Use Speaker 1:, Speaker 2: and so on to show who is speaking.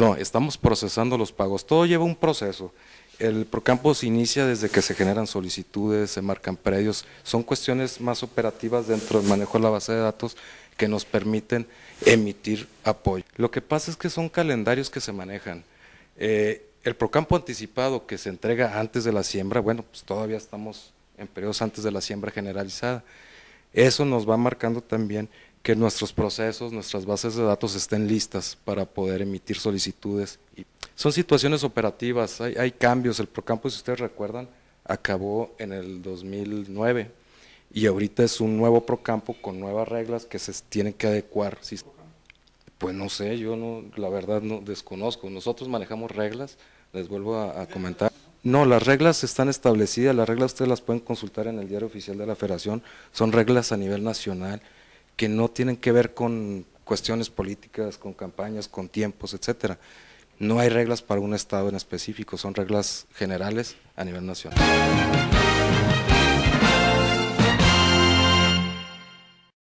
Speaker 1: No, estamos procesando los pagos. Todo lleva un proceso. El Procampo se inicia desde que se generan solicitudes, se marcan predios, son cuestiones más operativas dentro del manejo de la base de datos que nos permiten emitir apoyo. Lo que pasa es que son calendarios que se manejan. Eh, el Procampo anticipado que se entrega antes de la siembra, bueno, pues todavía estamos en periodos antes de la siembra generalizada. Eso nos va marcando también que nuestros procesos, nuestras bases de datos estén listas para poder emitir solicitudes. son situaciones operativas, hay, cambios. El Procampo, si ustedes recuerdan, acabó en el 2009 y ahorita es un nuevo Procampo con nuevas reglas que se tienen que adecuar. Pues no sé, yo no, la verdad no desconozco. Nosotros manejamos reglas, les vuelvo a, a comentar. No, las reglas están establecidas, las reglas ustedes las pueden consultar en el diario oficial de la federación, son reglas a nivel nacional que no tienen que ver con cuestiones políticas, con campañas, con tiempos, etcétera. No hay reglas para un estado en específico, son reglas generales a nivel nacional.